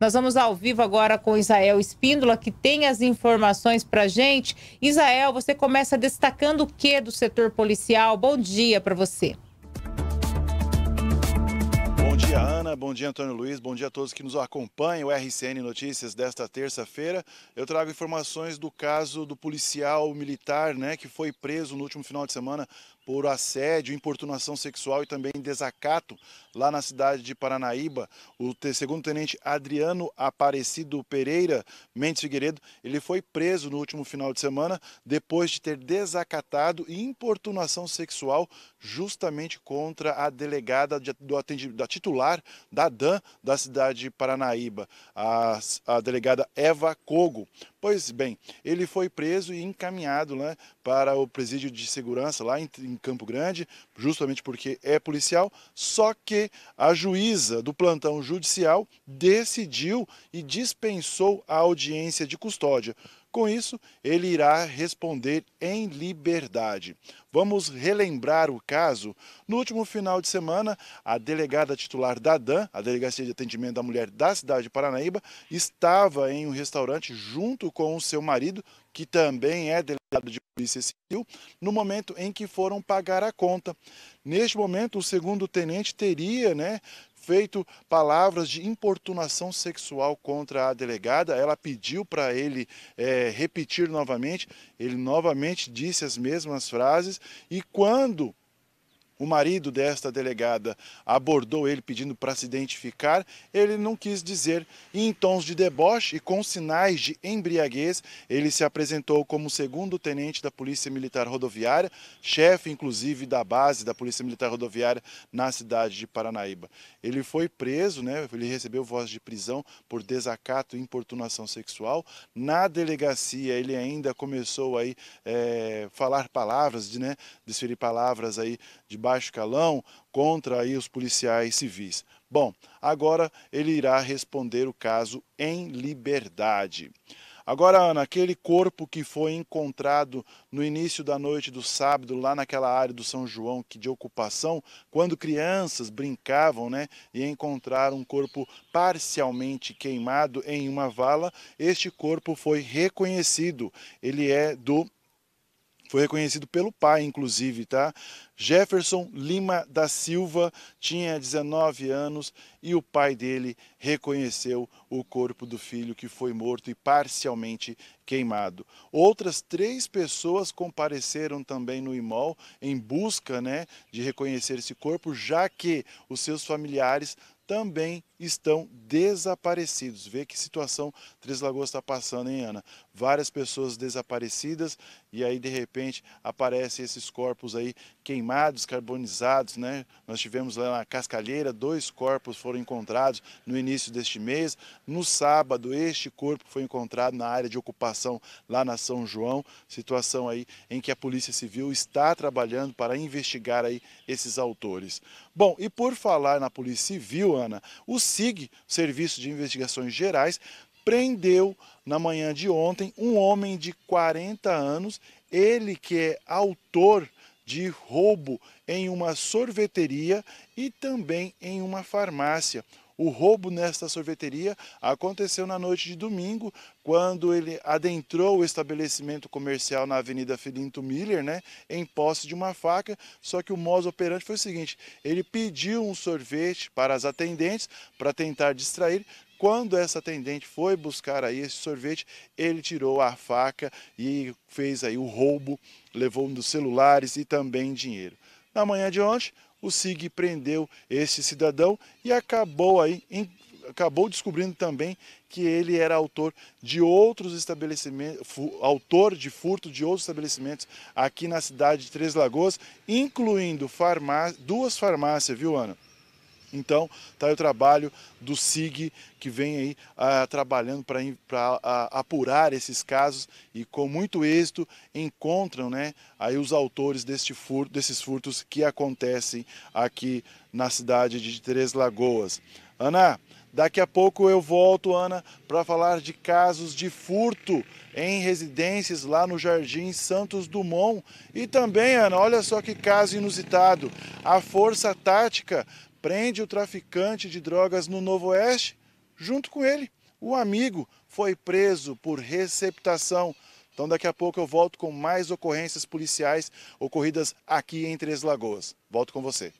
Nós vamos ao vivo agora com Israel Espíndola, que tem as informações para gente. Israel, você começa destacando o que do setor policial? Bom dia para você. Bom dia dia, Ana. Bom dia, Antônio Luiz. Bom dia a todos que nos acompanham. O RCN Notícias desta terça-feira. Eu trago informações do caso do policial militar, né, que foi preso no último final de semana por assédio, importunação sexual e também desacato lá na cidade de Paranaíba. O segundo tenente Adriano Aparecido Pereira Mendes Figueiredo, ele foi preso no último final de semana depois de ter desacatado e importunação sexual justamente contra a delegada do atendimento da titular popular da DAN da cidade de Paranaíba, a, a delegada Eva Kogo. Pois bem, ele foi preso e encaminhado né, para o presídio de segurança lá em, em Campo Grande, justamente porque é policial, só que a juíza do plantão judicial decidiu e dispensou a audiência de custódia. Com isso, ele irá responder em liberdade. Vamos relembrar o caso. No último final de semana, a delegada titular da DAN, a Delegacia de Atendimento da Mulher da cidade de Paranaíba, estava em um restaurante junto com o seu marido, que também é delegado de Polícia Civil, no momento em que foram pagar a conta. Neste momento, o segundo tenente teria né, feito palavras de importunação sexual contra a delegada. Ela pediu para ele é, repetir novamente. Ele novamente disse as mesmas frases. E quando o marido desta delegada abordou ele pedindo para se identificar, ele não quis dizer. E em tons de deboche e com sinais de embriaguez, ele se apresentou como segundo tenente da Polícia Militar Rodoviária, chefe inclusive da base da Polícia Militar Rodoviária na cidade de Paranaíba. Ele foi preso, né? Ele recebeu voz de prisão por desacato e importunação sexual. Na delegacia, ele ainda começou aí é, falar palavras, de, né? Desferir palavras aí de baixo calão contra aí os policiais civis. Bom, agora ele irá responder o caso em liberdade. Agora, aquele corpo que foi encontrado no início da noite do sábado, lá naquela área do São João que de ocupação, quando crianças brincavam, né, e encontraram um corpo parcialmente queimado em uma vala, este corpo foi reconhecido. Ele é do foi reconhecido pelo pai, inclusive, tá? Jefferson Lima da Silva tinha 19 anos e o pai dele reconheceu o corpo do filho que foi morto e parcialmente queimado. Outras três pessoas compareceram também no imol em busca, né, de reconhecer esse corpo, já que os seus familiares também estão desaparecidos. Vê que situação Três Lagoas está passando, hein, Ana? várias pessoas desaparecidas e aí de repente aparecem esses corpos aí queimados, carbonizados, né? Nós tivemos lá na Cascalheira, dois corpos foram encontrados no início deste mês. No sábado, este corpo foi encontrado na área de ocupação lá na São João, situação aí em que a Polícia Civil está trabalhando para investigar aí esses autores. Bom, e por falar na Polícia Civil, Ana, o SIG, Serviço de Investigações Gerais, prendeu na manhã de ontem um homem de 40 anos, ele que é autor de roubo em uma sorveteria e também em uma farmácia. O roubo nesta sorveteria aconteceu na noite de domingo, quando ele adentrou o estabelecimento comercial na Avenida Filinto Miller, né, em posse de uma faca. Só que o modus operante foi o seguinte: ele pediu um sorvete para as atendentes para tentar distrair, quando essa atendente foi buscar aí esse sorvete, ele tirou a faca e fez aí o roubo, levou um dos celulares e também dinheiro. Na manhã de ontem, o SIG prendeu esse cidadão e acabou aí acabou descobrindo também que ele era autor de outros estabelecimentos, autor de furto de outros estabelecimentos aqui na cidade de Três Lagoas, incluindo duas farmácias, viu, Ana? Então, está aí o trabalho do SIG, que vem aí ah, trabalhando para ah, apurar esses casos e com muito êxito encontram né, aí os autores deste furto, desses furtos que acontecem aqui na cidade de Três Lagoas. Ana, daqui a pouco eu volto, Ana, para falar de casos de furto em residências lá no Jardim Santos Dumont. E também, Ana, olha só que caso inusitado. A Força Tática prende o traficante de drogas no Novo Oeste, junto com ele. O amigo foi preso por receptação. Então daqui a pouco eu volto com mais ocorrências policiais ocorridas aqui em Três Lagoas. Volto com você.